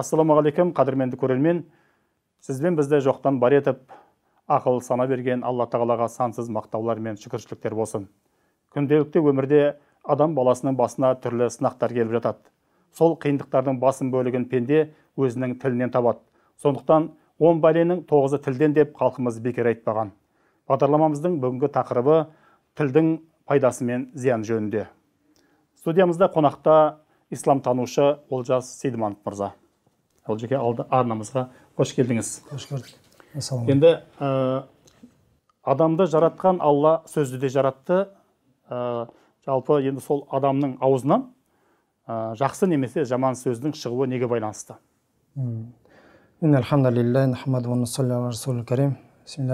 ассалаумағалейкум қадірменді көрермен сізбен бізді жоқтан бар етіп ақыл сана берген алла тағалаға сансыз мақтаулар мен шүкіршіліктер болсын күнделікті өмірде адам баласының басына түрлі сынақтар келіп жатады сол қиындықтардың басым бөлігін пенде өзінің тілінен табады сондықтан он бәленің тоғызы тілден деп халқымыз бекер айтпаған бағдарламамыздың бүгінгі тақырыбы тілдің пайдасы мен зияны жөнінде студиямызда қонақта исламтанушы олжас сейдіманов мырза олжеке арнамызға қош келдіңіз қош көрдік ассалаумағалейкум енді адамды жаратқан алла сөзді де жаратты жалпы енді сол адамның аузынан жақсы немесе жаман сөздің шығуы неге байланысты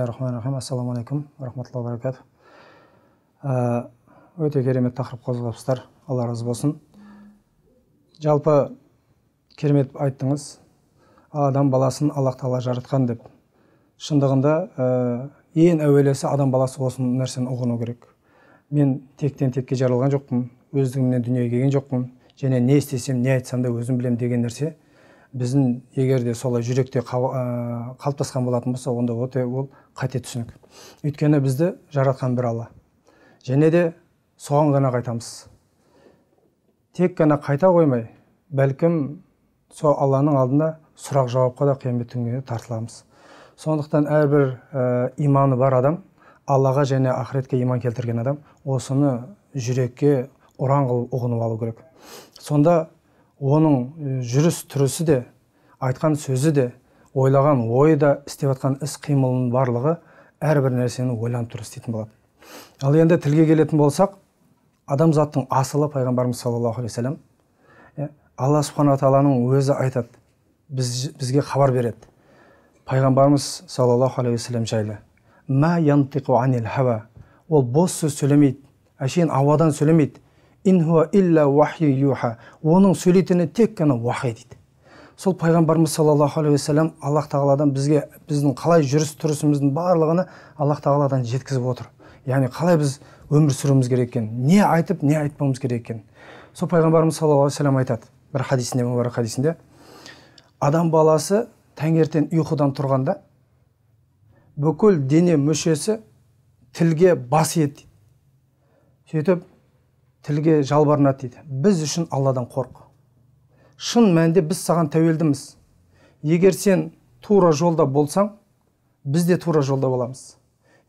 рахим ассалаумағалейкум рахматулла баракату өте керемет тақырып қозғапсыздар алла разы болсын жалпы керемет айттыңыз адам баласын аллах тағала жаратқан деп шындығында ә, ең әуелесі адам баласы осы нәрсені ұғыну керек мен тектен текке жаралған жоқпын өздігімнен дүниеге келген жоқпын және не істесем не айтсам да өзім білем деген нәрсе біздің егер де солай жүректе э, қалыптасқан болатын болса онда өте ол қате түсінік өйткені бізді жаратқан бір алла және де соған ғана қайтамыз тек қана қайта қоймай бәлкім сол алланың алдында сұрақ жауапқа да қиямет күнге тартыламыз сондықтан әрбір ә, иманы бар адам аллаға және ақыретке иман келтірген адам осыны жүрекке ұран қылып ұғынып алу керек сонда оның ә, жүріс тұрысы де айтқан сөзі де ойлаған ойы да істеп жатқан іс қимылының барлығы әрбір нәрсені ойланып тұрып істейтін болады ал енді тілге келетін болсақ адамзаттың асылы пайғамбарымыз саллаллаху алейхи алла субхана тағаланың өзі айтады біз, бізге хабар береді пайғамбарымыз саллаллаху алейхи уассалам жайлы мә анил хава ол бос сөз сөйлемейді әшейін ауадан сөйлемейді инхуа илля уахи юха оның сөйлейтіні тек қана уахи дейді сол пайғамбарымыз саллаллаху алейхи уассалам аллах тағаладан бізге біздің қалай жүріс тұрысымыздың барлығына аллах тағаладан жеткізіп отыр яғни қалай біз өмір сүруіміз керек екен не айтып не айтпауымыз керек екен сол пайғамбарымыз саллаллаху алейхи уассалам айтады бір хадисінде мұбарак хадисінде адам баласы таңертең ұйқыдан тұрғанда бүкіл дене мүшесі тілге бас еді сөйтіп тілге жалбарынады дейді біз үшін алладан қорқ шын мәнінде біз саған тәуелдіміз егер сен тура жолда болсаң біз де тура жолда боламыз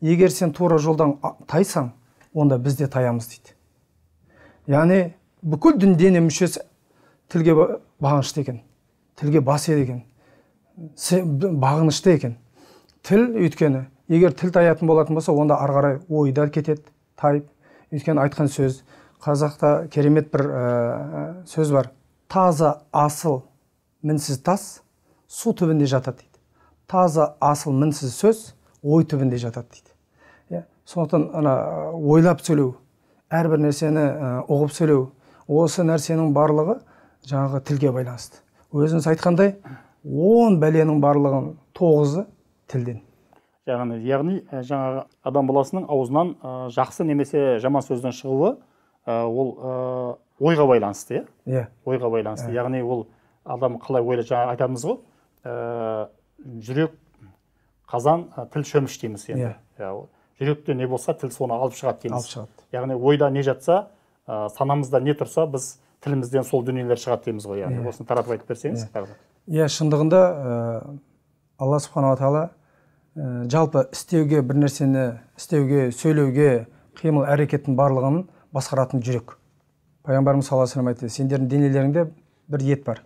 егер сен тура жолдан тайсаң онда біз де таямыз дейді яғни бүкіл дене мүшесі тілге бағынышты екен тілге бас еді екен бағынышты екен тіл өйткені егер тіл таятын болатын болса онда ары қарай ой да кетеді тайып өйткені айтқан сөз қазақта керемет бір ә, сөз бар таза асыл мінсіз тас су түбінде жатады дейді таза асыл мінсіз сөз ой түбінде жатады дейді иә сондықтан ана ойлап сөйлеу әрбір нәрсені ә, ұғып сөйлеу осы нәрсенің барлығы жаңағы тілге байланысты өзіңіз айтқандай он бәленің барлығын тоғызы тілден яғни яғни жаңағы адам баласының аузынан ә, жақсы немесе жаман сөздің шығуы ә, ол ә, ойға байланысты иә иә ойға байланысты яғни ол адам қалай ойлы жаңа айтамыз ғой ә, жүрек қазан тіл шөміш дейміз енді иә жүректе не болса тіл соны алып шығады дейміз алып шығады яғни ойда не жатса ә, санамызда не тұрса біз тілімізден сол дүниелер шығады дейміз ғой яғни иә. осыны таратып айтып берсеңіз иә, иә шындығында алла субханала тағала жалпы істеуге бір нәрсені істеуге сөйлеуге қимыл әрекеттің барлығын басқаратын жүрек пайғамбарымыз саллаллаху алейхи айтты сендердің денелеріңде бір ет бар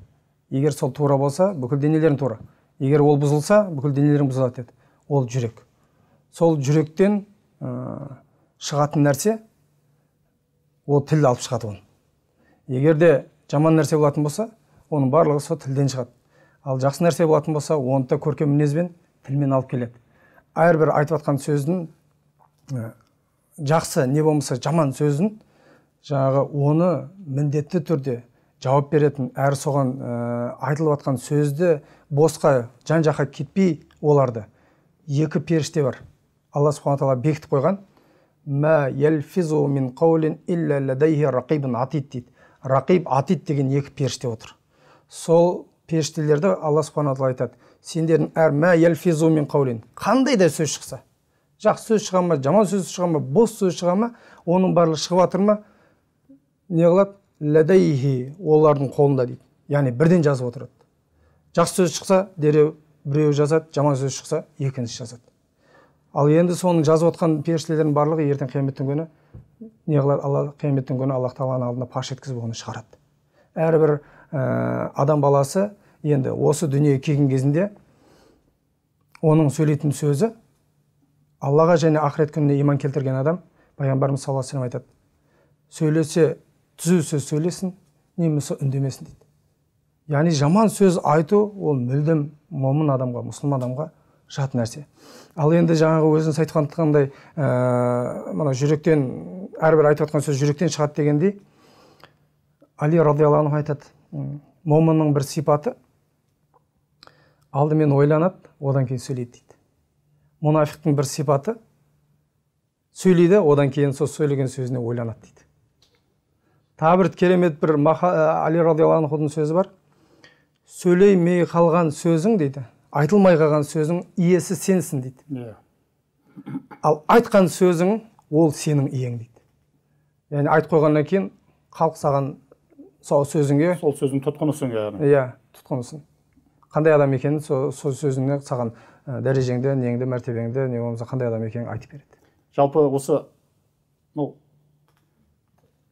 егер сол тура болса бүкіл денелерің тура егер ол бұзылса бүкіл денелерің бұзылады деді ол жүрек сол жүректен ә, шығатын нәрсе ол тіл алып шығады оны егер де жаман нәрсе болатын болса оның барлығы сол тілден шығады ал жақсы нәрсе болатын болса оны да көркем мінезбен тілмен алып келеді әрбір айтып жатқан сөздің жақсы не болмаса жаман сөзін жаңағы оны міндетті түрде жауап беретін әрі соған ә, айтылып жатқан сөзді босқа жан жаққа кетпей оларды екі періште бар алла субхана тағала бекітіп қойған мә дейді рақиб атид деген екі періште отыр сол періштелерді алла субхана тағала айтады сендердің әр мә мин қаулин қандай да сөз шықса жақсы сөз шыға ма жаман сөз шыға ма бос сөз шыға ма оның барлығы шығып жатыр ма не қылады ләдәйхи олардың қолында дейді яғни бірден жазып отырады жақсы сөз шықса дереу біреу жазады жаман сөз шықса екіншісі жазады ал енді соның жазып отқан періштелердің барлығы ертең қияметтің күні не қылады алла қияметтің күні аллах тағаланың алдында паш еткізіп оны шығарады әрбір ә, адам баласы енді осы дүниеге келген кезінде оның сөйлейтін сөзі аллаға және ақырет күніне иман келтірген адам пайғамбарымыз саллаллаху алейхи айтады сөйлесе түзу сөз сөйлесін не үндемесін дейді яғни жаман сөз айту ол мүлдем момын адамға мұсылман адамға жат нәрсе ал енді жаңағы өзіңіз айтқандай ә, э, мына жүректен әрбір айтып жатқан сөз жүректен шығады дегендей али радиалла анху айтады момынның бір сипаты алдымен ойланады одан кейін сөйлейді дейді мұнафиқтың бір сипаты сөйлейді одан кейін сол сөйлеген сөзіне ойланады дейді тағы бір керемет бір маха, ә, али радиалла анхудың сөзі бар сөйлемей қалған сөзің дейді айтылмай қалған сөзің иесі сенсің дейді иә ал айтқан сөзің ол сенің иең дейді яғни айтып қойғаннан кейін халық саған сол сөзіңе сол сөздің тұтқынысың яғни иә тұтқынысың қандай адам екенін сол со сөзіңе саған ә, дәрежеңді неңді мәртебеңді не болмаса қандай адам екенін айтып береді жалпы осы ну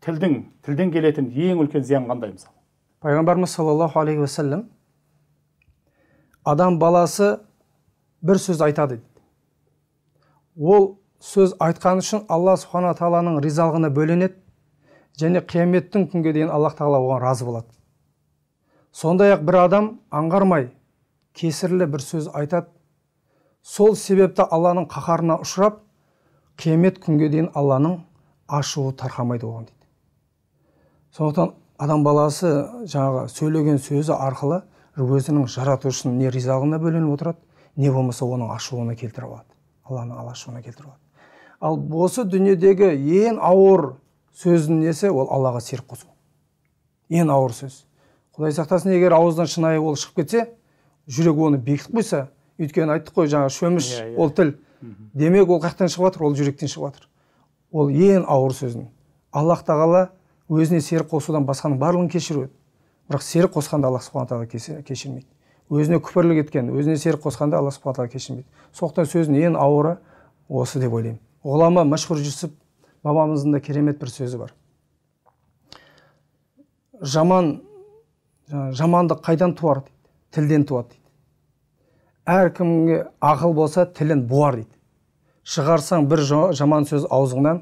тілдің тілден келетін ең үлкен зиян қандай мысалы пайғамбарымыз саллаллаху алейхи уассалам адам баласы бір сөз айтады дейді ол сөз айтқаны үшін алла субхана тағаланың ризалығына бөленеді және қияметтің күнге дейін аллах тағала оған разы болады сондай ақ бір адам аңғармай кесірлі бір сөз айтады сол себепті алланың қаһарына ұшырап қиямет күнге дейін алланың ашуы тарқамайды оған дейді сондықтан адам баласы жаңағы сөйлеген сөзі арқылы өзінің жаратушының не ризалығына бөленіп отырады не болмаса оның ашуына келтіріп алады алланың ашуына келтіріп алады ал осы дүниедегі ең ауыр сөздің несі ол аллаға серік қосу ең ауыр сөз құдай сақтасын егер ауыздан шынайы ол шығып кетсе жүрек оны бекітіп қойса өйткені айттық қой жаңағы шөміш yeah, иә, yeah. Иә. ол тіл демек ол қаяқтан шығып жатыр ол жүректен шығып жатыр ол ең ауыр сөздің аллах тағала өзіне серік қосудан басқаның барлығын кешіреді бірақ серік қосқанда алла субхан тағала кешірмейді өзіне күпірлік еткен өзіне серік қосқанда алла субхана тағала кешірмейді сондықтан сөздің ең ауыры осы деп ойлаймын ғұлама мәшһүр жүсіп бабамыздың да керемет бір сөзі бар жаман жамандық қайдан туар дейді тілден туады дейді әркімге ақыл болса тілін буар дейді шығарсаң бір жаман сөз аузыңнан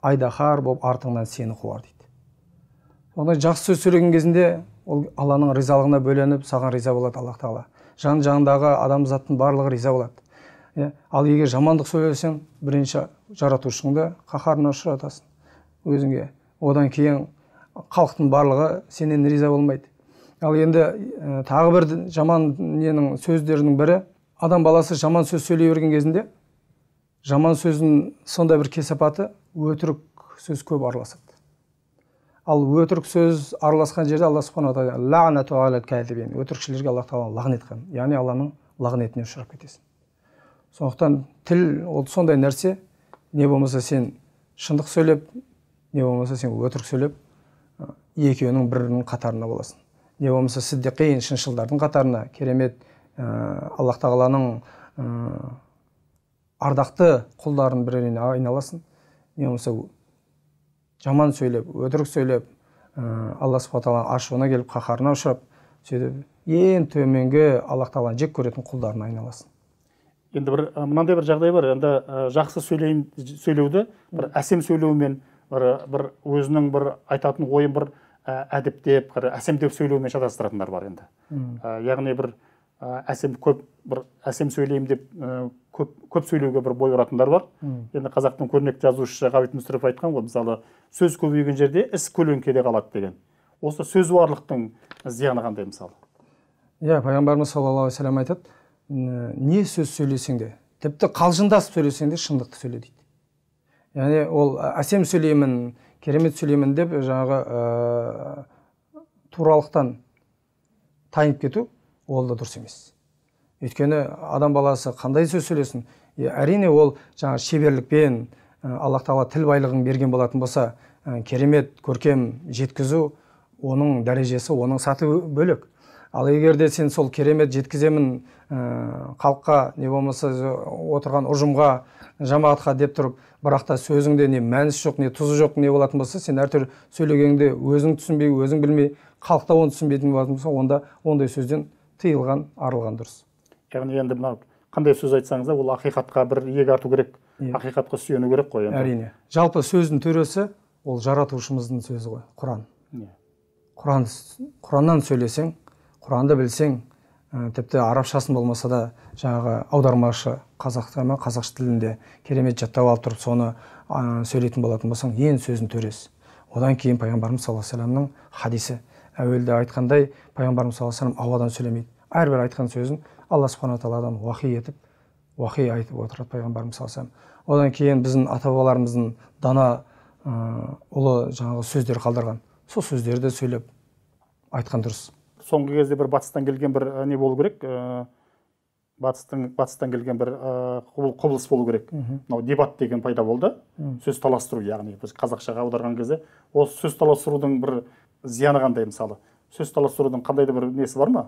айдаһар болып артыңнан сені қуар дейді сондай жақсы сөз сөйлеген кезінде ол алланың ризалығына бөленіп саған риза болады аллах тағала жан жағындағы адамзаттың барлығы риза болады иә ал егер жамандық сөйлесең бірінші жаратушыңды қаһарына ұшыратасың өзіңе одан кейін халықтың барлығы сенен риза болмайды ал енді тағы бір жаман ненің сөздерінің бірі адам баласы жаман сөз сөйлей берген кезінде жаман сөздің сондай бір кесапаты өтірік сөз көп араласады ал өтірік сөз араласқан жерде алла субханала тағала өтірікшілерге алла тағала лағнет яғни алланың лағнетіне ұшырап кетесің сондықтан тіл ол сондай нәрсе не болмаса сен шындық сөйлеп не болмаса сен өтірік сөйлеп екеуінің бірінің қатарына боласың не болмаса сиддиқин шыншылдардың қатарына керемет ә, аллах тағаланың ардақты құлдарының біріне айналасың не болмаса жаман сөйлеп өтірік сөйлеп ә, алла субхан тағала ашуына келіп қаһарына ұшырап сөйтіп ең төменгі аллах тағаланы жек көретін құлдарына айналасың енді бір мынандай бір жағдай бар енді жақсы сөйлейін сөйлеуді бір әсем сөйлеумен бір, бір өзінің бір айтатын ойын бір әдіптеп бір әсемдеп сөйлеумен шатастыратындар бар енді ә, яғни бір Ә, әсем көп бір әсем сөйлеймін деп ә, көп көп сөйлеуге бір бой ұратындар бар енді қазақтың көрнекті жазушысы ғабит мүсірепов айтқан ғой мысалы сөз көбейген жерде іс көлеңкеде қалады деген осы сөзуарлықтың зияны қандай мысалы иә пайғамбарымыз саллаллаху алейхи вассалам айтады не сөз сөйлесең де тіпті қалжыңдасып сөйлесең де шындықты сөйле дейді яғни ол «Ә, әсем сөйлеймін керемет сөйлеймін деп жаңағы ә, туралықтан тайынып кету ол да дұрыс емес өйткені адам баласы қандай сөз сөйлесін әрине ол жаңағы шеберлікпен аллах тағала тіл байлығын берген болатын болса керемет көркем жеткізу оның дәрежесі оның саты бөлек ал егер де сен сол керемет жеткіземін ә, халыққа не болмаса отырған ұжымға жамағатқа деп тұрып бірақ та сөзіңде не мәнісі жоқ не тұзы жоқ не болатын болса сен әртүрлі сөйлегенде өзің түсінбей өзің білмей халық та оны түсінбейтін болатын болса онда ондай сөзден тыйылған арылған дұрыс яғни енді мынау қандай сөз айтсаңыз да ол ақиқатқа бір иек арту керек иә. ақиқатқа сүйену керек қой енді әрине жалпы сөздің төресі ол жаратушымыздың сөзі ғой құран иә. құран құраннан сөйлесең құранды білсең ә, тіпті арабшасын болмаса да жаңағы аудармашы қазақша ма қазақша тілінде керемет жаттап алып тұрып соны ә, сөйлейтін болатын болсаң ең сөздің төресі одан кейін пайғамбарымыз саллаллаху алейхи хадисі әуелде айтқандай пайғамбарымыз саллаллаху алейhi ауадан сөйлемейді әрбір айтқан сөзін алла субхана тағаладан уахи етіп уақи айтып отырады пайғамбарымыз саллаллаху одан кейін біздің ата бабаларымыздың дана ұлы жаңағы сөздер қалдырған сол сөздерді сөйлеп айтқан дұрыс соңғы кезде бір батыстан келген бір не болу керек ә, батыстың батыстан келген бір ә, құбылыс болу керек мынау дебат деген пайда болды сөз таластыру яғни біз қазақшаға аударған кезде осы сөз таластырудың бір зияны қандай мысалы сөз таластырудың қандай да бір несі бар ма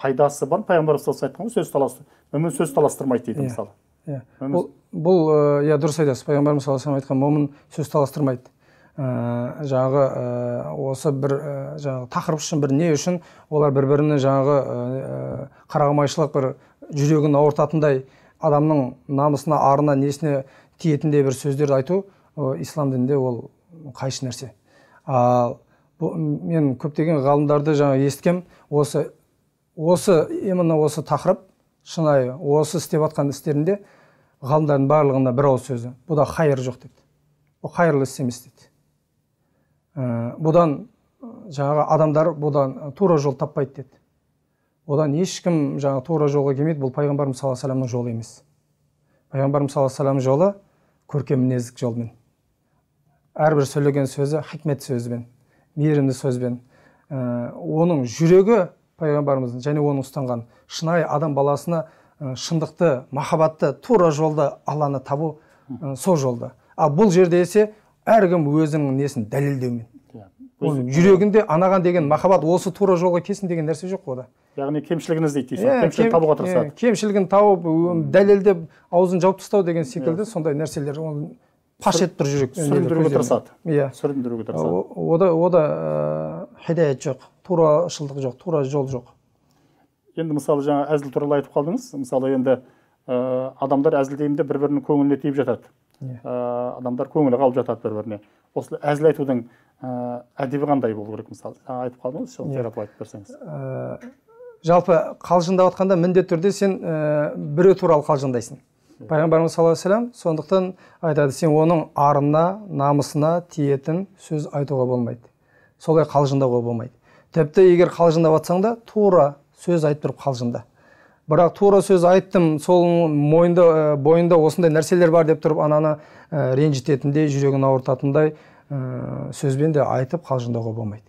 пайдасы бар пайғамбарымыз айтқан ғой сөз таластыр мүмін сөз таластырмайды дейді иә, мысалы иә бұл бұл э, иә дұрыс айтасыз пайғамбарымыз саллаллаху айтқан момын сөз таластырмайды ә, жаңағы э, осы бір жаңағы тақырып үшін бір не үшін олар бір біріне жаңағы ә, қарағамайшылық бір жүрегін ауыртатындай адамның намысына арына несіне тиетіндей бір сөздерді айту ислам дінінде ол қайшы нәрсе ал мен көптеген ғалымдарды жаңа есткем осы осы именно осы тақырып шынайы осы істеп жатқан істерінде ғалымдардың барлығында бір ауыз сөзі бұда хайыр жоқ деді бұл қайырлы іс емес деді ә, бұдан жаңағы адамдар бұдан ә, тура жол таппайды деді одан ешкім жаңағы тура жолға келмейді бұл пайғамбарымыз саллаллаху алейхи саламның жолы емес пайғамбарымыз саллаллаху алейхи жолы көркем мінездік жолмен әрбір сөйлеген сөзі хикмет сөзімен мейірімді сөзбен ә, оның жүрегі пайғамбарымыздың және оның ұстанған шынайы адам баласына ә, шындықты махаббатты тура жолды алланы табу ә, сол жолда а бұл жерде есе әркім өзінің несін дәлелдеумен иә. оның жүрегінде анаған деген махаббат осы тура жолға келсін деген нәрсе жоқ ода яғни кемшілігін іздейді дейсіз ғой кемшілік табуға тырысады кемшілігін тауып дәлелдеп аузын жауып тастау деген иә. секілді сондай нәрселер оның паш етіп тұр жүрек сүріндіруге тырысады иә сүріндіруге тырысады ода ода э, хидаят жоқ турашылдық жоқ тура жол жоқ енді мысалы жаңа әзіл туралы айтып қалдыңыз мысалы енді ә, адамдар әзілдеймін деп бір бірінің көңіліне тиіп жатады ә, адамдар көңілі қалып жатады бір біріне осы әзіл айтудың ә, әдебі қандай болу керек мысалы жаңа айтып қалдыңыз соны жайлап иә. айтып берсеңіз ә, жалпы қалжыңдап жатқанда міндетті түрде сен ә, біреу туралы қалжыңдайсың пайғамбарымыз саллаллаху салам. сондықтан айтады сен оның арына намысына тиетін сөз айтуға болмайды солай қалжыңдауға болмайды тіпті егер қалжыңдап жатсаң да тура сөз айтып тұрып қалжыңда бірақ тура сөз айттым сол мойында ә, э, бойында осындай нәрселер бар деп тұрып ананы ә, ренжітетіндей жүрегін ауыртатындай ә, сөзбен де айтып қалжыңдауға болмайды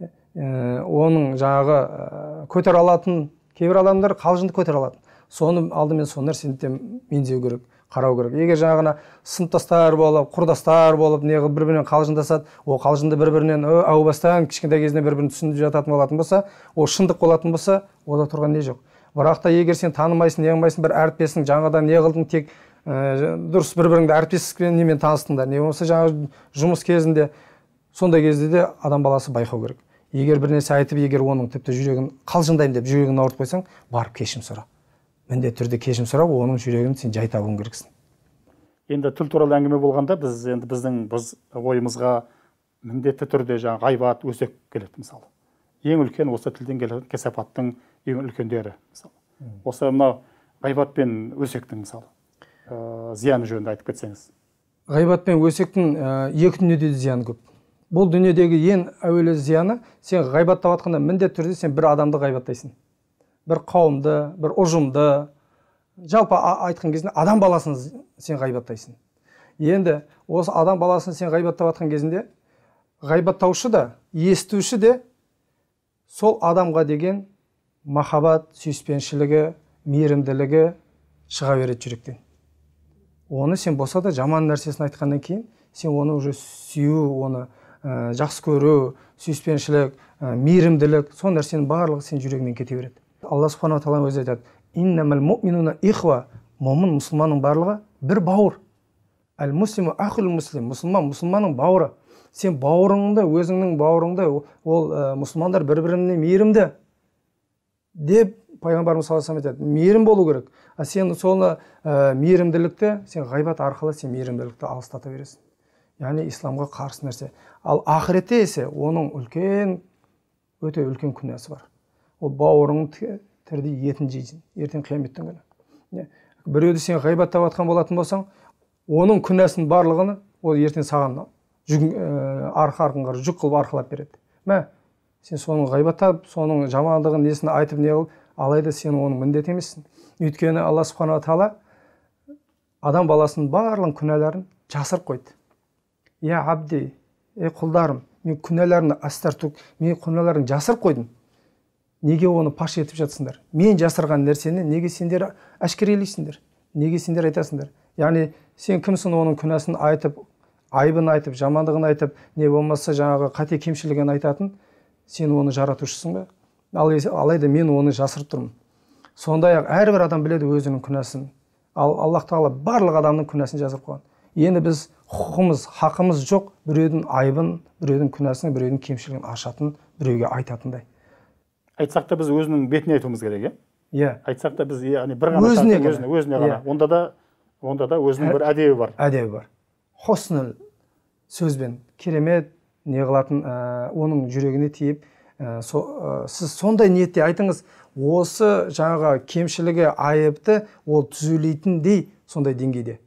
ә, оның жаңағы көтер алатын кейбір адамдар қалжыңды көтер алады соны алдымен сол нәрсені де меңзеу керек қарау керек егер жаңағына сыныптастар болып құрдастар болып не бір бірімен қалжыңдасады ол қалжыңды бір бірінен әу бастан кішкентай кезінен бір бірін түсініп жататын болатын болса ол шындық болатын болса ода тұрған не жоқ бірақ та егер сен танымайсың неғылмайсың бір әріптесің жаңадан не қылдың тек ә, дұрыс бір біріңді әріптеспен немен таныстыңдар не болмаса жаңағы жұмыс кезінде сондай кезде де адам баласы байқау керек егер бір нәрсе айтып егер оның тіпті жүрегін қалжыңдаймын деп жүрегін ауыртып қойсаң барып кешірім сұра міндетті түрде кешірім сұрап оның жүрегін сен жай табуың керексің енді тіл туралы әңгіме болғанда біз енді біздің біз ойымызға міндетті түрде жаңағы ғайбат өсек келеді мысалы ең үлкен осы тілден келетін кесапаттың ең үлкендері мысалы осы мынау ғайбат пен өсектің мысалы ә, э, зияны жөнінде айтып кетсеңіз ғайбат пен өсектің ә, екі дүниеде де зияны көп бұл дүниедегі ең әуелі зияны сен ғайбаттап жатқанда міндетті түрде сен бір адамды ғайбаттайсың бір қауымды бір ұжымды жалпы айтқан кезде адам баласын сен ғайбаттайсың енді осы адам баласын сен ғайбаттап жатқан кезінде ғайбаттаушы да естуші де сол адамға деген махаббат сүйіспеншілігі мейірімділігі шыға береді жүректен оны сен болса да жаман нәрсесін айтқаннан кейін сен оны уже сүю оны ә, жақсы көру сүйіспеншілік ә, мейірімділік сол нәрсенің барлығы сен жүрегіңнен кете береді алла субханала тағала өзі айтады ихва момын мұсылманның барлығы бір бауыр әл муслиму ахул муслим мұсылман мұсылманның бауыры сен бауырыңды өзіңнің бауырыңды ол ә, э, мұсылмандар бір біріне мейірімді деп пайғамбарымыз саллаллаху алейhi айтады мейірім болу керек а сен соны ә, мейірімділікті сен ғайбат арқылы сен мейірімділікті алыстата бересің яғни исламға қарсы нәрсе ал ақыретте есе оның үлкен өте үлкен күнәсі бар ол бауырыңның тірідей етін жейсің ертең қияметтің күні иә. біреуді сен ғайбаттап жатқан болатын болсаң оның күнәсін барлығын ол ертең саған жүк ә, арқа арқыңға жүк қылып арқалап береді мә сен соның ғайбаттап соның жамандығын несін айтып не қылып алайда сен оның міндеті емессің өйткені алла субханала тағала адам баласының барлығын күнәларын жасырып қойды иә абди ей құлдарым мен күнәларымды астартук мен күнәларымды жасырып қойдым неге оны паш етіп жатсыңдар мен жасырған нәрсені неге сендер әшкерелейсіңдер неге сендер айтасыңдар яғни сен кімсің оның күнәсін айтып айбын айтып жамандығын айтып не болмаса жаңағы қате кемшілігін айтатын сен оны жаратушысың ба ал алайда мен оны жасырып тұрмын сондай ақ әрбір адам біледі өзінің күнәсін ал аллах тағала барлық адамның күнәсін жазып қойған енді біз құқығымыз хақымыз жоқ біреудің айыбын біреудің күнәсін біреудің кемшілігін ашатын біреуге айтатындай айтсақ та біз өзінің бетіне айтуымыз керек иә иә айтсақ та біз яғни бір ғана өзіне өзіне, иә. ғана онда да онда да өзінің бір әдебі бар әдебі бар хоснул сөзбен керемет не қылатын ә, оның жүрегіне тиіп ә, со, ә, сіз сондай ниетте айтыңыз осы жаңағы кемшілігі айыпты ол түзелейтіндей сондай деңгейде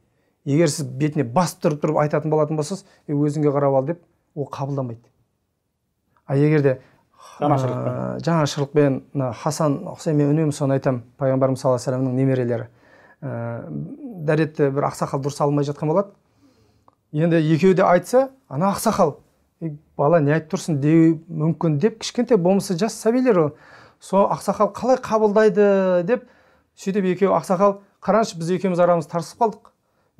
егер сіз бетіне басып тұрып тұрып айтатын болатын болсаңыз өзіңе қарап ал деп ол қабылдамайды ал егер де жаңашырлықпен ә, мына хасан хусейн мен үнемі соны айтамын пайғамбарымыз саллаллаху алейхи саламның немерелері ә, дәретті бір ақсақал дұрыс алмай жатқан болады енді екеуі де айтса ана ақсақал бала не айтып тұрсын, деу мүмкін деп кішкентай болмысы жас сәбилер ол сол ақсақал қалай қабылдайды деп сөйтіп екеуі ақсақал қараңызшы біз екеуміз арамыз тарсып қалдық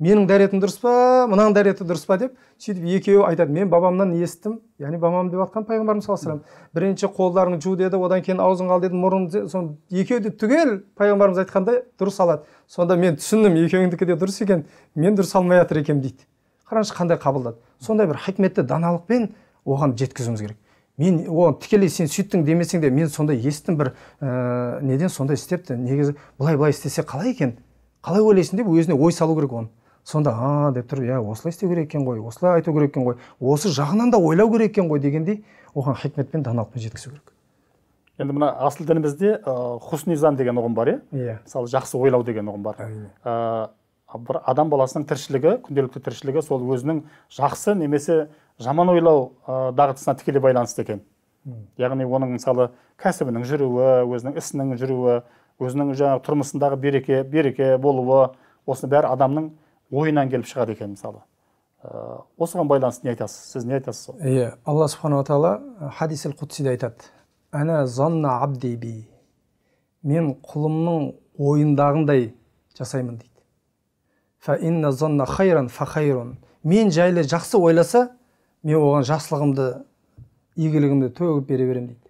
менің дәретім дұрыс па мынаның дәреті дұрыс па деп сөйтіп екеуі айтады мен бабамнан естім яғни бабам деп жатқан пайғамбарымыз саллаллаху алейхи вассалам бірінші қолдарыңды жу деді одан кейін аузыңды ал деді мұрныңды соны екеуі де түгел пайғамбарымыз айтқандай дұрыс алады сонда мен түсіндім екеуіңдікі де дұрыс екен мен дұрыс алмай жатыр екенмін дейді қараңызшы қандай қабылдады сондай бір хикметті даналықпен оған жеткізуіміз керек мен оған тікелей сен сөйттің демесең де мен сондай естім бір ә, неден сондай істепті негізі былай былай істесе қалай екен қалай ойлайсың деп өзіне ой салу керек оны сонда а деп тұрып иә осылай істеу керек екен ғой осылай айту керек екен ғой осы жағынан да ойлау керек екен ғой дегендей оған хикмет пен даналықпен жеткізу керек енді мына асыл дінімізде хуснизан деген ұғым бар иә иә мысалы жақсы ойлау деген ұғым бар ә, бір адам баласының тіршілігі күнделікті тіршілігі сол өзінің жақсы немесе жаман ойлау дағдысына тікелей байланысты екен яғни оның мысалы кәсібінің жүруі өзінің ісінің жүруі өзінің жаңағы тұрмысындағы береке береке болуы осының бәрі адамның ойынан келіп шығады екен мысалы э, осыған байланысты не айтасыз сіз не айтасыз иә алла субханала тағала хадисіл құдсиде айтады «Ана занна абди мен құлымның ойындағындай жасаймын дейді фа инна занна хайран фа хайрун мен жайлы жақсы ойласа мен оған жақсылығымды игілігімді төгіп бере беремін дейді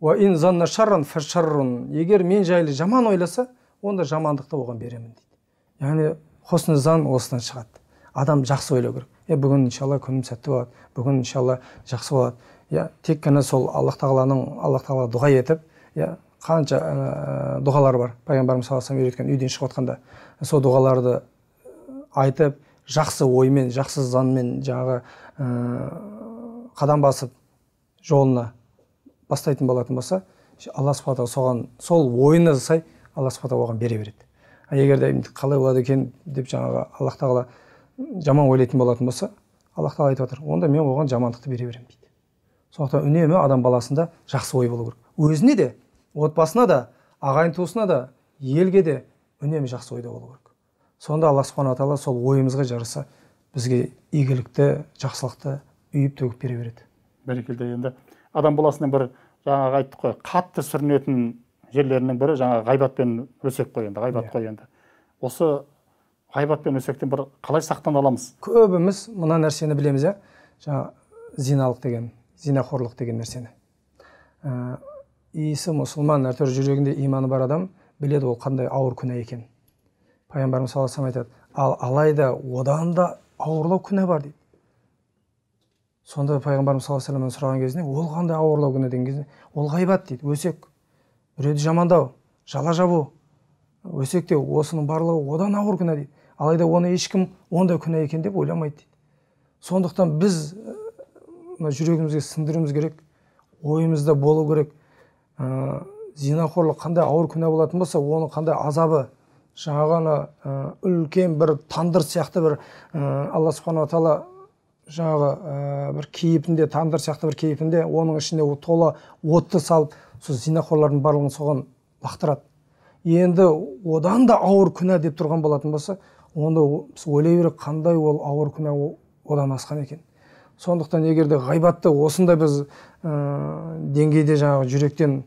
уа ин занна шарран фа шаррун егер мен жайлы жаман ойласа онда жамандықты оған беремін дейді яғни хосн зан осыдан шығады адам жақсы ойлау керек е бүгін иншалла күнім сәтті болады бүгін иншалла жақсы болады иә тек қана сол аллах тағаланың аллах тағала дұға етіп иә қанша ә, дұғалар бар пайғамбарымыз саллаллаху алейхи үйреткен үйден шығып жатқанда сол дұғаларды айтып жақсы оймен жақсы занмен жаңағы қадам басып жолына бастайтын болатын болса алла субхан соған сол ойына сай алла субхан оған бере береді егер де қалай болады екен деп жаңағы аллах тағала жаман ойлайтын болатын болса аллах тағала айтып жатыр онда мен оған жамандықты бере беремін дейді сондықтан үнемі адам баласында жақсы ой болу керек өзіне де отбасына да ағайын туысына да елге де үнемі жақсы ойда болу керек сонда алла субханала тағала сол ойымызға жараса бізге игілікті жақсылықты үйіп төгіп бере береді бәрекелді енді адам баласының бір жаңағы айттық қой қатты сүрінетін жерлерінің бірі жаңағы ғайбатпен өсек қой енді ғайбат иә. қой енді осы ғайбат пен өсектен бір қалай сақтана аламыз көбіміз мына нәрсені білеміз иә жаңағы зиналық деген зинақорлық деген нәрсені ә, иісі мұсылман әртүрлі жүрегінде иманы бар адам біледі ол қандай ауыр күнә екенін пайғамбарымыз саллаллаху алейхи айтады ал алайда одан да ауырлау күнә бар дейді сонда пайғамбарымыз саллаллаху алейхи сұраған кезінде ол қандай ауырлау күнә деген кезде ол ғайбат дейді өсек біреуді жамандау жала жабу өсектеу осының барлығы одан ауыр күнә дейді алайда оны ешкім ондай күнә екен деп ойламайды дейді сондықтан біз мына жүрегімізге сіңдіруіміз керек ойымызда болу керек ә, қандай ауыр күнә болатын болса оның қандай азабы жаңағы ана үлкен бір тандыр сияқты бір ә, алла субханала тағала жаңағы ә, бір кейіпінде тандыр сияқты бір кейіпінде оның ішіне тола отты салып сол зинақорлардың барлығын соған лақтырады енді одан да ауыр күнә деп тұрған болатын болса онда біз ойлай берейік қандай ол ауыр күнә одан асқан екен сондықтан егер де ғайбатты осындай біз ә, деңгейде жаңағы жүректен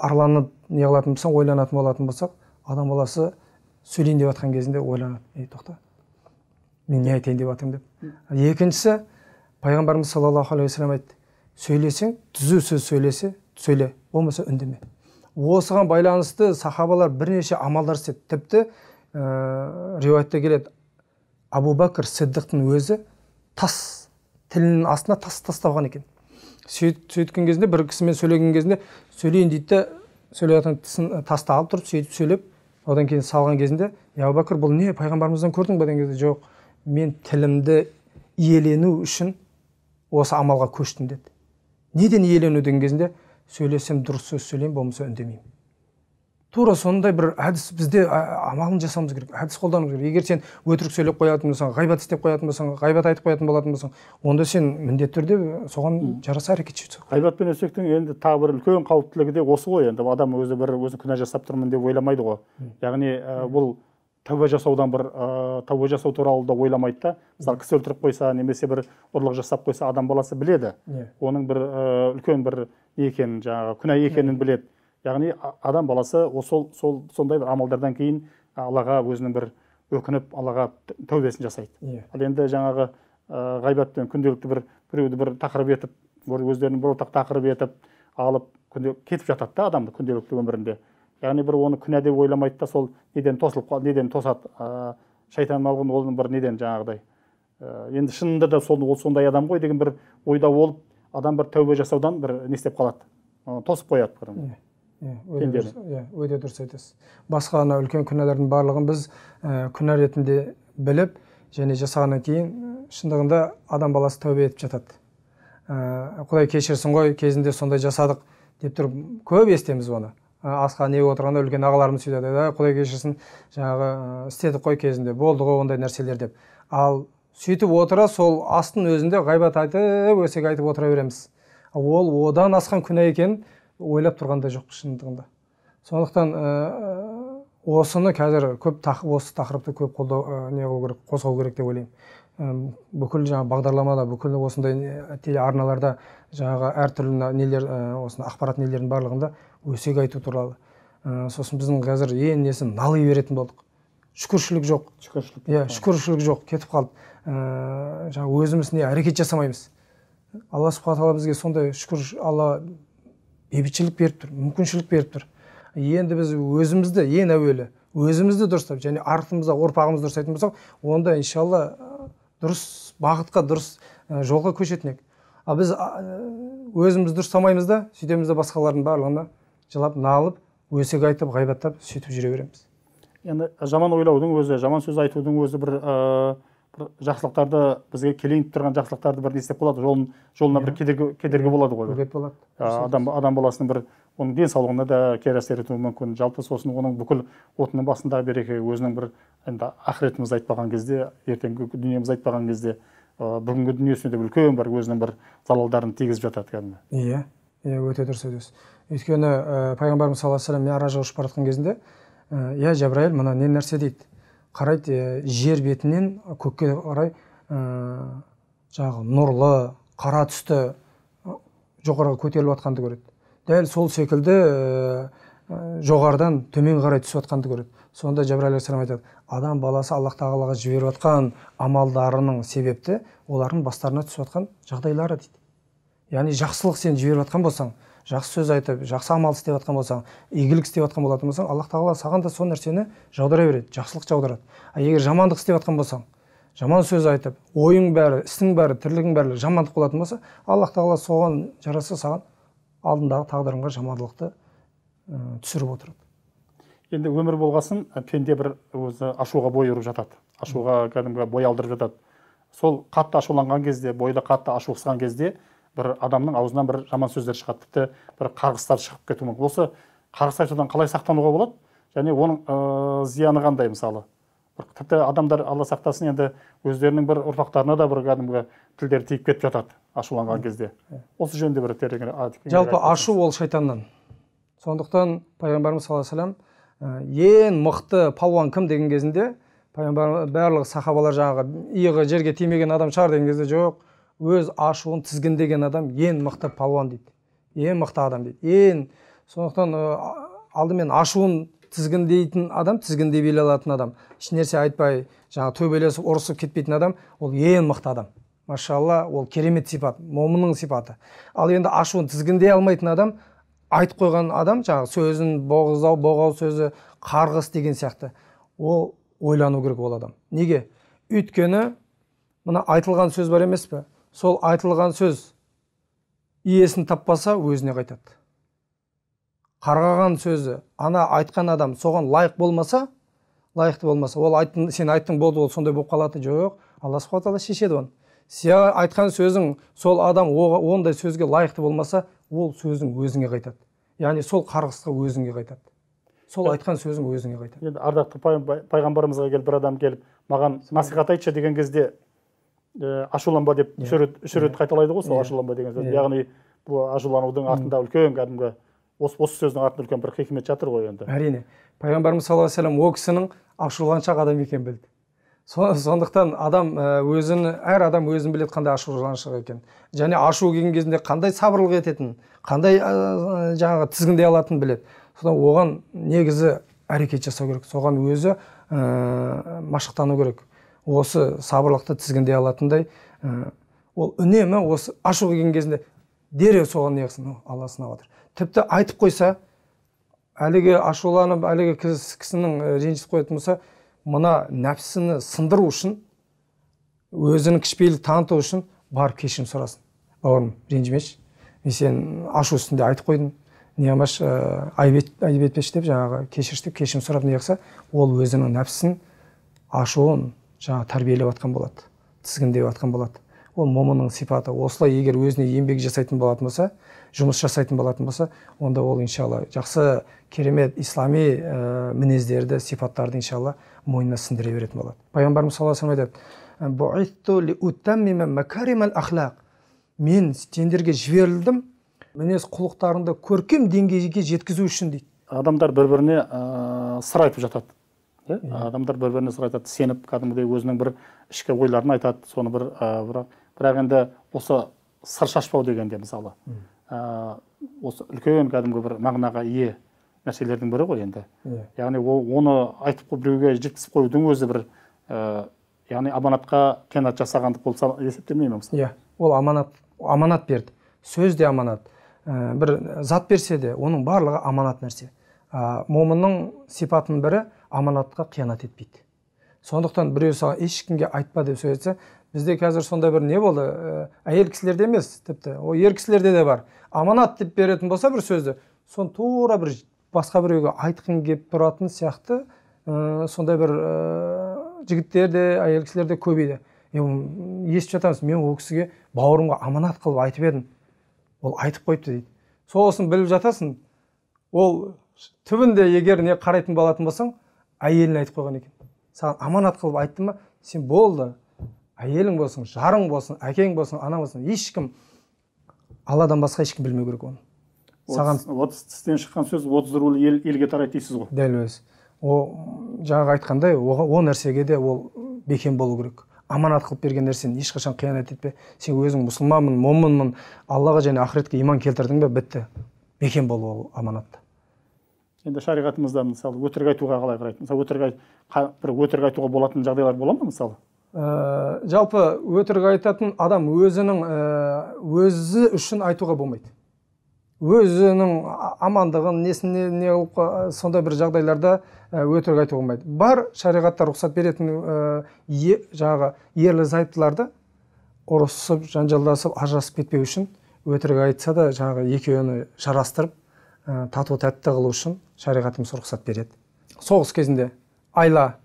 арланып не қылатын болсақ ойланатын болатын болсақ адам баласы сөйлейін деп жатқан кезінде ойланады ей тоқта мен не айтайын деп жатырмын деп екіншісі пайғамбарымыз саллаллаху алейхи вассалам айтты сөйлесең түзу сөз сөйлесе сөйле болмаса үндеме осыған байланысты сахабалар бірнеше амалдар істеді тіпті ә, риуаятта келеді абу бәкір сыддықтың өзі тас тілінің астына тас тастаған екен сөйткен кезінде бір кісімен сөйлеген кезінде сөйлейін дейді да сөйлеп жатқан тісін э, тасты алып тұрып сөйтіп сөйлеп одан кейін салған кезінде я абу бәкір бұл не пайғамбарымыздан көрдің ба деген кезде жоқ мен тілімді иелену үшін осы амалға көштім деді неден иелену деген кезінде сөйлесем дұрыс сөз сөйлеймін болмаса үндемеймін тура сондай бір әдіс бізде амалын жасауымыз керек әдіс қолдану керек егер сен өтірік сөйлеп қоятын болсаң ғайбат істеп қоятын болсаң ғайбат айтып қоятын болатын болсаң онда сен міндетті түрде соған жараса әрекет жасау керек ғайбат пен өсектің енді тағы бір үлкен қауіптілігі де осы ғой енді адам өзі бір өзі күнә жасап тұрмын деп ойламайды ғой яғни ә, бұл тәуба жасаудан бір ә, тәуба жасау туралы да ойламайды да мысалы кісі өлтіріп қойса немесе бір ұрлық жасап қойса адам баласы біледі yeah. Иә. оның бір ә, үлкен бір не екенін жаңағы күнә екенін біледі яғни адам баласы сол сол сондай бір амалдардан кейін аллаға өзінің бір өкініп аллаға тәубесін жасайды yeah. Иә. ал енді жаңағы ә, ғайбатпен күнделікті бір біреуді бір тақырып етіп өздерінің бір ортақ тақырып етіп алып күнде кетіп жатады да адамды күнделікті өмірінде яғни бір оны күнә деп ойламайды да сол неден тосылып қалды неден тосады ә, шайтан алғын ол бір неден жаңағыдай ә, енді шынында да сол ол сондай адам ғой деген бір ойда болып адам бір тәубе жасаудан бір не істеп қалады ә, тосып қояды иә, иә, иә өте дұрыс айтасыз басқа ана үлкен күнәлардың барлығын біз ә, күнә ретінде біліп және жасағаннан кейін шындығында адам баласы тәубе етіп жатады ә, құдай кешірсін ғой кезінде сондай жасадық деп тұрып көп естеміз оны Ә, асқа не отырғанда үлкен ағаларымыз сөйтеді да құдай кешірсін жаңағы істедік қой кезінде болды ғой ондай нәрселер деп ал сөйтіп отыра сол астың өзінде ғайбат айтып өсек айтып отыра береміз ол одан асқан күнә екенін ойлап тұрған да жоқпыз шындығында сондықтан ә, осыны қазір көп тақы осы тақырыпты көп қолдау ә, не қылу керек қозғау керек деп ойлаймын бүкіл жаңағы бағдарламада бүкіл осындай телеарналарда жаңағы әртүрлі нелер ә, ақпарат нелердің барлығында өсек айту туралы ә, сосын біздің қазір ең несі налый беретін болдық шүкіршілік жоқ шүкіршілік иә шүкіршілік жоқ кетіп қалды ә, э, жаңағы өзіміз не әрекет жасамаймыз алла субхан тағала бізге сондай шүкір алла бейбітшілік беріп тұр мүмкіншілік беріп тұр енді біз өзімізді ең әуелі өзімізді дұрыстап және артымызда ұрпағымызды дұрыстайтын болсақ онда иншалла э, дұрыс бағытқа дұрыс жолға көшетін ал біз өзіміз дұрыстамаймыз да сөйтеміз де басқалардың барлығына жылап налып өсек айтып ғайбаттап сөйтіп жүре береміз енді э, жаман ойлаудың өзі жаман сөз айтудың өзі бір ә, жақсылықтарды бізге келейін тұрған жақсылықтарды бір не істеп қалады жолын жолына бір иә. кедергі кедергі болады ғой бөгет болады ә, адам адам баласының бір оның денсаулығына да кері әсер етуі мүмкін жалпы сосын оның бүкіл отының басындағы береке өзінің бір енді ақыретімізді айтпаған кезде ертеңгі дүниемізді айтпаған кезде ә, бүгінгі дүниесіне де үлкен бір өзінің бір залалдарын тигізіп жатады кәдімгі иә иә өте дұрыс айтасыз өйткені ә, пайғамбарымыз саллаллаху алейхи мен аражға ұшып бара жатқан кезінде иә э, жабраил мына не нәрсе дейді қарайды ә, жер бетінен көкке қарай ә, жағы нұрлы қара түсті жоғарыға көтеріліп жатқанды көреді дәл сол секілді ә, жоғарыдан төмен қарай түсіп жатқанды көреді сонда жабраил алейхисалам айтады адам баласы аллах тағалаға жіберіп жатқан амалдарының себепті олардың бастарына түсіп жатқан жағдайлары дейді яғни жақсылық сен жіберіп жатқан болсаң жақсы сөз айтып жақсы амал істеп жатқан болсаң игілік істеп жатқан болатын болсаң аллах тағала саған да сол нәрсені жаудыра береді жақсылық жаудырады ал егер жамандық істеп жатқан болсаң жаман сөз айтып ойың бәрі ісің бәрі тірлігің бәрі жамандық болатын болса аллах тағала соған жараса саған алдындағы тағдырыңға жамандылықты түсіріп отырады енді өмір болғасын пенде бір өзі ашуға бой ұрып жатады ашуға кәдімгі бой алдырып жатады сол қатты ашуланған кезде бойда қатты ашу кезде бір адамның аузынан бір жаман сөздер шығады тіпті бір қарғыстар шығып кетуі мүмкін осы қарғыс айтудан қалай сақтануға болады және оның ә, зияны қандай мысалы бір тіпті адамдар алла сақтасын енді өздерінің бір ұрпақтарына да бір кәдімгі тілдері тиіп кетіп жатады ашуланған кезде осы жөнінде бір тереңірек жалпы ашу ол шайтаннан сондықтан пайғамбарымыз саллаллаху алейхи вассалам ең мықты палуан кім деген кезінде пайғамбар барлық сахабалар жаңағы иығы жерге тимеген адам шығар деген кезде жоқ өз ашуын тізгіндеген адам ең мықты палуан дейді ең мықты адам дейді ең сондықтан алдымен ашуын тізгіндейтін адам тізгіндей біле алатын адам ешнәрсе айтпай жаңа төбелесіп ұрысып кетпейтін адам ол ең мықты адам машалла ол керемет сипат момынның сипаты ал енді ашуын тізгіндей алмайтын адам айтып қойған адам жаңағы сөзін боғыздау боғау сөзі қарғыс деген сияқты ол ойлану керек ол адам неге өйткені мына айтылған сөз бар емес пе сол айтылған сөз иесін таппаса өзіне қайтады қарғаған сөзі ана айтқан адам соған лайық болмаса лайықты болмаса ол айттың сен айттың болды ол сондай болып қалады жоқ алла субхан тағала шешеді оны сен айтқан сөзің сол адам ондай сөзге лайықты болмаса ол сөзің өзіңе қайтады яғни сол қарғысқа өзіңе қайтады сол э, айтқан сөзің өзіңе қайтады енді ардақты пайғамбарымызға келіп бір адам келіп маған насихат айтшы деген кезде Э, ашуланба деп иә. үш рет иә. қайталайды ғой сол иә. ашуланба деген сөз яғни бұл ашуланудың артында үлкен кәдімгі осы осы сөздің артында үлкен бір хикмет жатыр ғой енді әрине пайғамбарымыз саллаллаху алейхи ассалам ол кісінің ашуланшақ адам екенін білді сондықтан адам э, өзін әр адам өзін біледі қандай ашуланшақ екен және ашу келген кезінде қандай сабырлық ететінін қандай ә, жаңағы тізгіндей алатынын біледі содан оған негізі әрекет жасау керек соған өзі ә, машықтану керек осы сабырлықты тізгіндей алатындай ә, ол үнемі осы ашу келген кезінде дереу соған неғысын алла сынап жатыр тіпті айтып қойса әлігі ашуланып әлігі кісінің э, ренжітіп қоятын болса мына нәпсіні сындыру үшін өзінің кішіпейілдік таныту үшін барып кешірім сұрасын бауырым ренжімеші мен сен ашу үстінде айтып қойдым не қылмашы ә, айып етпеші деп жаңағы кешірші деп кешірім сұрап не қылса ол өзінің нәпсісін ашуын жаңағы тәрбиелеп жатқан болады тізгіндеп жатқан болады ол момынның сипаты осылай егер өзіне еңбек жасайтын болатын болса жұмыс жасайтын болатын болса онда ол иншалла жақсы керемет ислами ә, мінездерді сипаттарды иншалла мойнына сіңдіре беретін болады пайғамбарымыз саллаллаху алейхи мен сендерге жіберілдім мінез құлықтарыңды көркем деңгейге жеткізу үшін дейді адамдар бір біріне ә, э, сыр айтып жатады иә адамдар бір біріне сыр айтады сеніп кәдімгідей өзінің бір ішкі ойларын айтады соны бір ә, бірақ енді осы сыр шашпау дегенде мысалы ә, осы үлкен кәдімгі бір мағынаға ие нәрселердің бірі ғой енді yeah. Иә. яғни оны айтып біреуге жеткізіп қоюдың өзі бір ә, яғни аманатқа қиянат жасағандық болып есептелмейді ма иә ол аманат аманат берді сөз де аманат ә, бір зат берсе де оның барлығы аманат нәрсе ә, момынның сипатының бірі аманатқа қиянат етпейді сондықтан біреу саған ешкімге айтпа деп сөз бізде қазір сондай бір не болды ә, әйел кісілерде емес тіпті ол ер кісілерде де бар аманат деп беретін болса бір сөзді соны тура бір басқа біреуге айтқың келіп тұратын сияқты ә, сондай бір ә, жігіттер де әйел кісілер де көбейді естіп жатамыз мен ол кісіге бауырымға аманат қылып айтып едім ол айтып қойыпты дейді сосын біліп жатасың ол түбінде егер не қарайтын болатын болсаң әйеліне айтып қойған екен саған аманат қылып айтты ма сен болды әйелің болсын жарың болсын әкең болсын ана болсын ешкім алладан басқа ешкім білмеу керек оны саған отыз тістен шыққан сөз отыз рулы ел, елге тарайды дейсіз ғой дәл өзі о жаңағы айтқандай ол нәрсеге де ол бекем болу керек аманат қылып берген нәрсені ешқашан қиянат етпе сен өзің мұсылманмын момынмын аллаға және ақыретке иман келтірдің бе бітті бекем бол ол аманатты енді шариғатымызда мысалы өтірік айтуға қалай қарайды мысалы өтірік бір өтірік айтуға болатын жағдайлар бола ма мысалы ә, жалпы өтірік айтатын адам өзінің э, өзі үшін айтуға болмайды өзінің амандығын несіне не қылып сондай бір жағдайларда э, өтірік айтуға болмайды бар шариғатта рұқсат беретін ә, жаңағы ерлі зайыптыларды ұрысып жанжалдасып ажырасып кетпеу үшін өтірік айтса да жаңағы екеуіні жарастырып ә, тату тәтті қылу үшін шариғатымыз рұқсат береді соғыс кезінде айла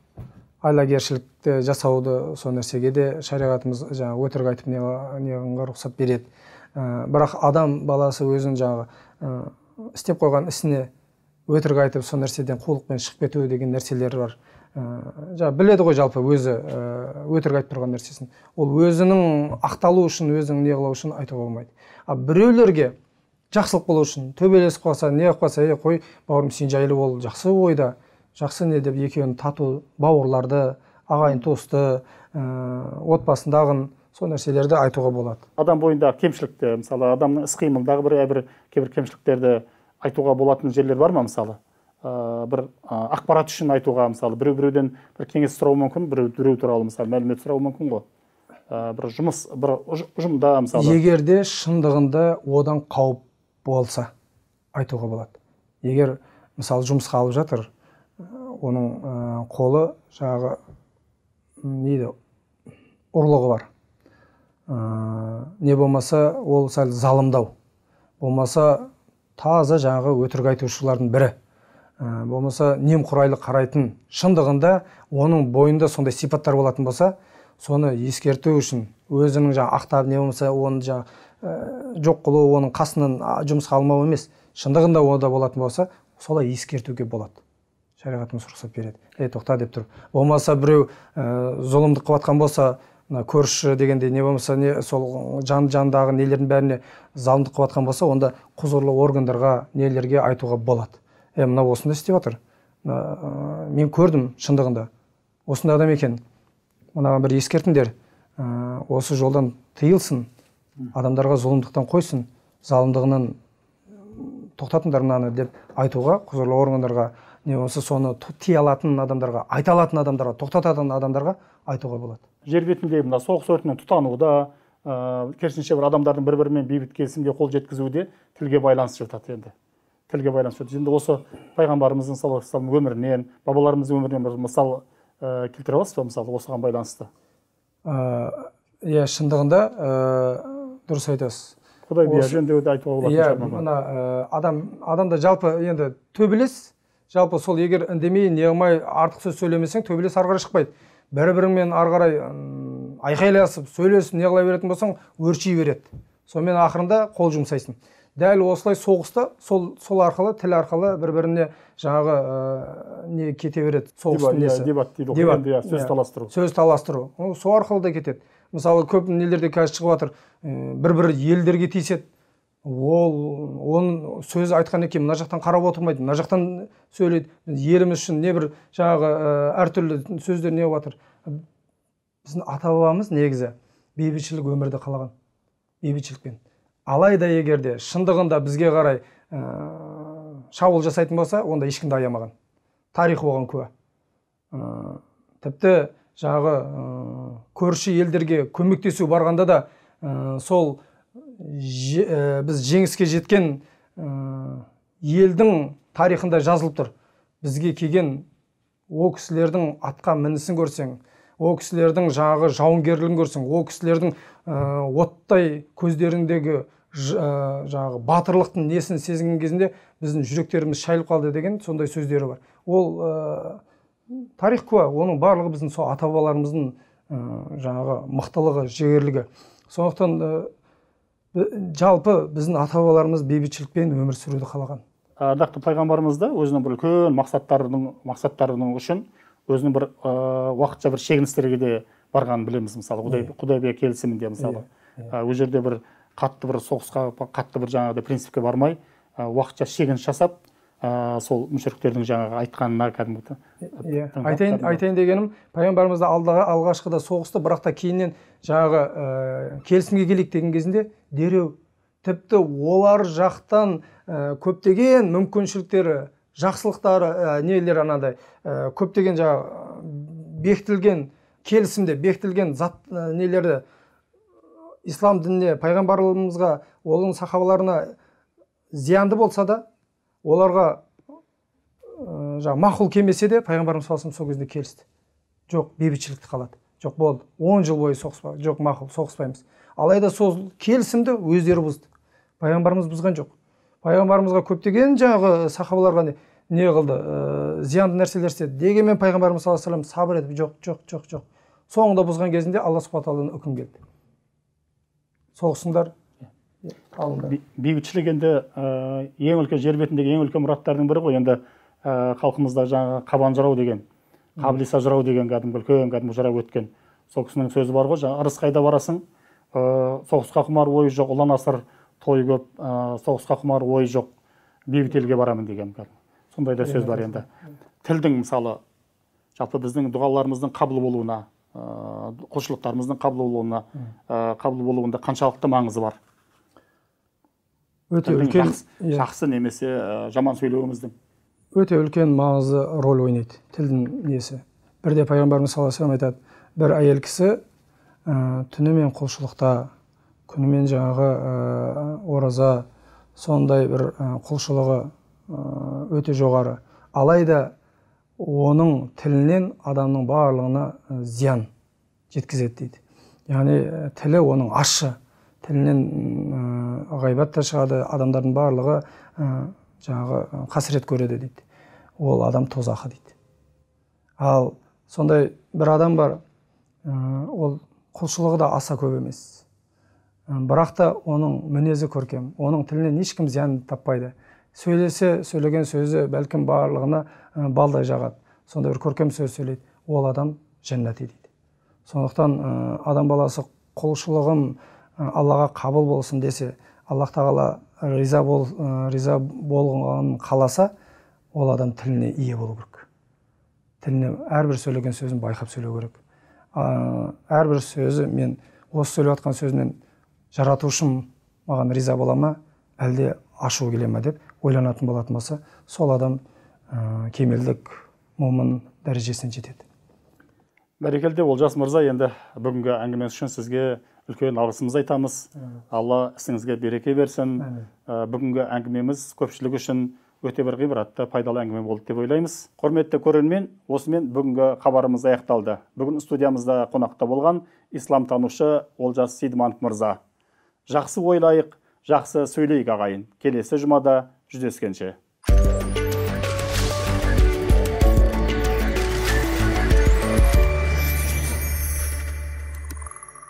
айлагершілікті жасауды сол нәрсеге де шариғатымыз жаңағы өтірік айтып неғанға рұқсат береді ә, бірақ адам баласы өзінің жаңағы ә, істеп қойған ісіне өтірік айтып сол нәрседен қулықпен шығып кету деген нәрселер бар ә, біледі ғой жалпы өзі ә, өтірік айтып тұрған нәрсесін ол өзінің ақталу үшін өзінің неғылу үшін айтуға болмайды ал біреулерге жақсылық болу үшін төбелесіп қалса не қылып қалса е қой бауырым сен жайлы бол жақсы ойда жақсы не деп екеуін тату бауырларды ағайын туысты ә, отбасындағын сол нәрселерді айтуға болады адам бойындағы кемшілікті мысалы адамның іс қимылындағы бір әбір кейбір кемшіліктерді айтуға болатын жерлер бар ма мысалы ә, бір ә, ақпарат үшін айтуға мысалы біреу біреуден бір кеңес сұрауы мүмкін біреу біреу туралы мысалы мәлімет сұрауы мүмкін ғой э, бір жұмыс бір ұжымда мысалы егерде шындығында одан қауіп болса айтуға болады егер мысалы жұмысқа алып жатыр оның қолы жағы не дейді ұрлығы бар ә, не болмаса ол сәл залымдау болмаса таза жаңағы өтірік айтушылардың бірі ә, болмаса немқұрайлы қарайтын шындығында оның бойында сондай сипаттар болатын болса соны ескерту үшін өзінің жаңағы ақтап не болмаса оны жаңағы Э, жоқ қылу оның қасынан жұмысқа алмау емес шындығында онда болатын болса солай ескертуге болады шариғатымыз рұқсат береді ей тоқта деп тұрып болмаса біреу ә, зұлымдық қылып жатқан болса мына көрші дегенде не болмаса не сол жан жандағы нелердің бәріне залымдық қылып жатқан болса онда құзырлы органдарға нелерге айтуға болады е мынау осындай істеп жатыр ә, э, мен көрдім шындығында осындай адам екен мынаған бір ескертіңдер ә, осы жолдан тыйылсын адамдарға зұлымдықтан қойсын залымдығынан тоқтатыңдар мынаны деп айтуға құзырлы органдарға не болмаса соны тия алатын адамдарға айта алатын адамдарға тоқтататын адамдарға айтуға болады жер бетінде мына соғыс өртінен тұтануда ыыы керісінше бір адамдардың бір бірімен бейбіт келісімге қол жеткізуде тілге байланысты жатады енді тілге байланысты жатады енді осы пайғамбарымыздың саллаллаху алейхи вассалам өмірінен бабаларымыздың өмірінен бір мысал келтіре аласыз ба мысалы осыған байланысты ыыы иә шындығында дұрыс айтасыз құдай биажен деп айтуға болады иә мына адам адамда жалпы енді төбелес жалпы сол егер үндемей неғылмай артық сөз сөйлемесең төбелес ары қарай шықпайды бір біріңмен ары қарай айқайласып сөйлесіп неғыла беретін болсаң өрши береді сонымен ақырында қол жұмсайсың дәл осылай соғыста сол сол арқылы тіл арқылы бір біріне жаңағы ә, не кете береді соғыстың дебат иә, дейді ғой иә, сөз иә. таластыру сөз таластыру сол арқылы да кетеді мысалы көп нелерде қазір шығып жатыр бір бір елдерге тиіседі ол оның сөз айтқан екен мына жақтан қарап отырмайды мына жақтан сөйлейді еліміз үшін не бір жаңағы әртүрлі сөздер не жатыр біздің ата бабамыз негізі бейбітшілік өмірді қалаған бейбітшілікпен алайда егерде шындығында бізге қарай ә, шабуыл жасайтын болса онда ешкімді аямаған тарих оған куә ә, тіпті жаңағы көрші елдерге көмектесу барғанда да ә, сол біз жеңіске жеткен ә, елдің тарихында жазылып тұр бізге келген ол кісілердің атқа мінісін көрсең ол кісілердің жағы жауынгерлігін көрсең ол кісілердің оттай көздеріндегі жағы батырлықтың несін сезінген кезінде біздің жүректеріміз шайылып қалды деген сондай сөздері бар ол тарих куә оның барлығы біздің сол ата бабаларымыздың э, жаңағы мықтылығы жігерлігі сондықтан ә, жалпы біздің ата бабаларымыз бейбітшілікпен өмір сүруді қалаған ардақты ә, пайғамбарымыз да өзінің бір үлкен мақсаттарының мақсаттарының үшін өзінің бір ә, уақытша бір шегіністерге де барғанын білеміз мысалы құдай иә. құдайбия келісімінде мысалы иә, иә. Ә, ол жерде бір қатты бір соғысқа қатты бір жаңағыдай принципке бармай уақытша шегініс жасап ә, сол мүшіріктердің жаңағы айтқанына кәдімгі иә айтайын айтайын дегенім пайғамбарымызда да алғашқыда соғысты бірақ та кейіннен жаңағы ә, келісімге келейік деген кезінде дереу тіпті олар жақтан ә, көптеген мүмкіншіліктері жақсылықтары ә, нелер анадай ә, көптеген жаңағы бекітілген келісімде бекітілген зат ә, нелерді ислам дініне пайғамбарымызға оның сахабаларына зиянды болса да оларға ә, жаңағы мақұл келмесе де пайғамбарымыз саллам сол кезде келісті жоқ бейбітшілікті қалады жоқ болды он жыл бойы соғыспа жоқ мақұл соғыспаймыз алайда сол келісімді өздері бұзды пайғамбарымыз бұзған жоқ пайғамбарымызға көптеген жаңағы сахабаларға не, не қылды ә, зиянды нәрселер істеді дегенмен пайғамбарымыз саллаллаху алейхи сабыр етіп жоқ жоқ жоқ жоқ соңында бұзған кезінде алла субхан тағаладан үкім келді соғысыңдар бейбітшілік енді ә, ең үлкен жер бетіндегі ең үлкен мұраттардың бірі ғой енді ә, халқымызда жаңағы қабан жырау деген қаблиса жырау деген кәдімгі үлкен кәдімгі жырау өткен сол кісінің сөзі бар ғой жаңағы ырыс қайда барасың ә, соғысқа құмар ой жоқ ұлан асыр той көп ә, соғысқа құмар ой жоқ бейбіт елге барамын деген сондай да сөз бар енді иә, тілдің мысалы жалпы біздің дұғаларымыздың қабыл болуына ыыы құлшылықтарымыздың қабыл болуына қабыл болуында қаншалықты маңызы бар өте үлкен жақсы, иә. немесе жаман сөйлеуіміздің өте үлкен маңызды рөл ойнайды тілдің несі бірде пайғамбарымыз саллаллаху алейхи айтады бір әйел кісі ә, түнімен құлшылықта күнімен жаңағы ә, ораза сондай бір ә, құлшылығы өте жоғары алайда оның тілінен адамның барлығына зиян жеткізеді дейді яғни тілі оның ашы тілінен э, ғайбат та шығады адамдардың барлығы э, жаңағы э, қасірет көреді дейді ол адам тозақы дейді ал сондай бір адам бар ол құлшылығы да аса көп емес бірақ та оның мінезі көркем оның тілінен ешкім зиян таппайды сөйлесе сөйлеген сөзі бәлкім барлығына балдай жағады сондай бір көркем сөз сөйлейді ол адам жәннати дейді сондықтан адам баласы құлшылығын аллаға қабыл болсын десе аллах тағала риза бол риза болғанын қаласа ол адам тіліне ие болу керек тіліне әрбір сөйлеген сөзін байқап сөйлеу керек әрбір сөзі мен осы сөйлеп жатқан сөзінен жаратушым маған риза бола ма әлде ашу келе ма деп ойланатын болатын болса сол адам ә, кемелдік момын дәрежесіне жетеді бәрекелді олжас мырза енді бүгінгі әңгімеңіз үшін сізге үлкен алғысымызды айтамыз алла ісіңізге береке берсін ә, бүгінгі әңгімеміз көпшілік үшін өте бір ғибратты пайдалы әңгіме болды деп ойлаймыз құрметті көрермен осымен бүгінгі хабарымыз аяқталды бүгін студиямызда қонақта болған исламтанушы олжас сейдіманов мырза жақсы ойлайық жақсы сөйлейік ағайын келесі жұмада жүздескенше